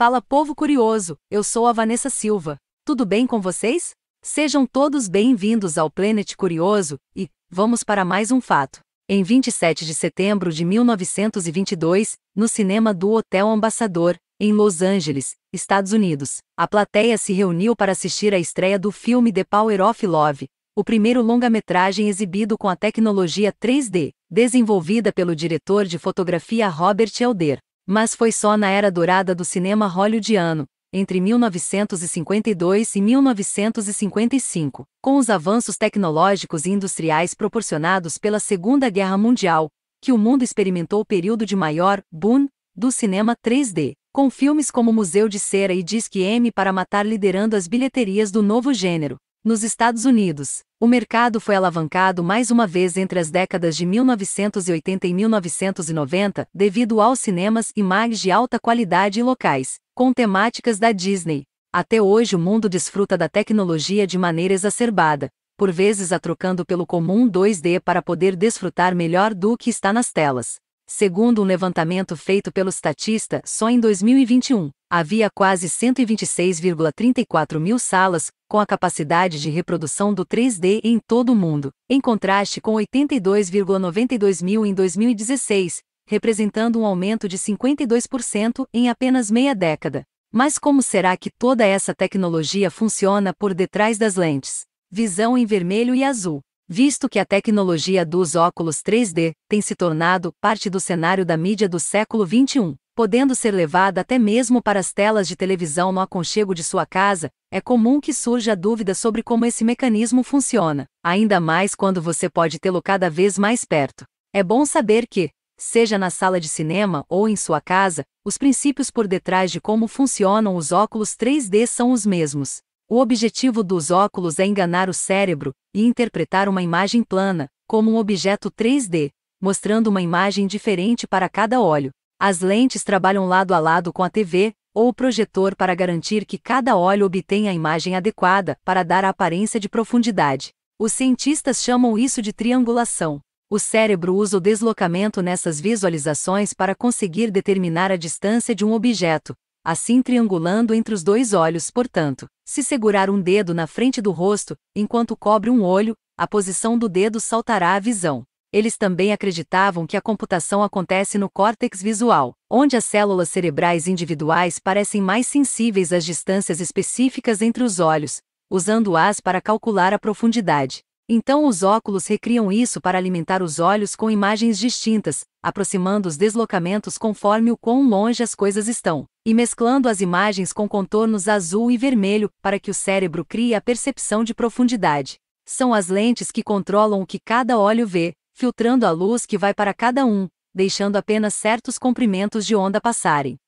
Fala povo curioso, eu sou a Vanessa Silva. Tudo bem com vocês? Sejam todos bem-vindos ao Planet Curioso e vamos para mais um fato. Em 27 de setembro de 1922, no cinema do Hotel Ambassador, em Los Angeles, Estados Unidos, a plateia se reuniu para assistir à estreia do filme The Power of Love, o primeiro longa-metragem exibido com a tecnologia 3D, desenvolvida pelo diretor de fotografia Robert Elder. Mas foi só na era dourada do cinema hollywoodiano, entre 1952 e 1955, com os avanços tecnológicos e industriais proporcionados pela Segunda Guerra Mundial, que o mundo experimentou o período de maior boom do cinema 3D, com filmes como Museu de Cera e Disque M para Matar liderando as bilheterias do novo gênero. Nos Estados Unidos, o mercado foi alavancado mais uma vez entre as décadas de 1980 e 1990 devido aos cinemas e mags de alta qualidade e locais, com temáticas da Disney. Até hoje o mundo desfruta da tecnologia de maneira exacerbada, por vezes a trocando pelo comum 2D para poder desfrutar melhor do que está nas telas. Segundo um levantamento feito pelo Statista, só em 2021, havia quase 126,34 mil salas, com a capacidade de reprodução do 3D em todo o mundo, em contraste com 82,92 mil em 2016, representando um aumento de 52% em apenas meia década. Mas como será que toda essa tecnologia funciona por detrás das lentes? Visão em vermelho e azul. Visto que a tecnologia dos óculos 3D tem se tornado parte do cenário da mídia do século XXI, podendo ser levada até mesmo para as telas de televisão no aconchego de sua casa, é comum que surja dúvida sobre como esse mecanismo funciona, ainda mais quando você pode tê-lo cada vez mais perto. É bom saber que, seja na sala de cinema ou em sua casa, os princípios por detrás de como funcionam os óculos 3D são os mesmos. O objetivo dos óculos é enganar o cérebro e interpretar uma imagem plana, como um objeto 3D, mostrando uma imagem diferente para cada olho. As lentes trabalham lado a lado com a TV, ou o projetor para garantir que cada olho obtenha a imagem adequada para dar a aparência de profundidade. Os cientistas chamam isso de triangulação. O cérebro usa o deslocamento nessas visualizações para conseguir determinar a distância de um objeto, assim triangulando entre os dois olhos, portanto. Se segurar um dedo na frente do rosto, enquanto cobre um olho, a posição do dedo saltará a visão. Eles também acreditavam que a computação acontece no córtex visual, onde as células cerebrais individuais parecem mais sensíveis às distâncias específicas entre os olhos, usando-as para calcular a profundidade. Então os óculos recriam isso para alimentar os olhos com imagens distintas, aproximando os deslocamentos conforme o quão longe as coisas estão, e mesclando as imagens com contornos azul e vermelho, para que o cérebro crie a percepção de profundidade. São as lentes que controlam o que cada olho vê, filtrando a luz que vai para cada um, deixando apenas certos comprimentos de onda passarem.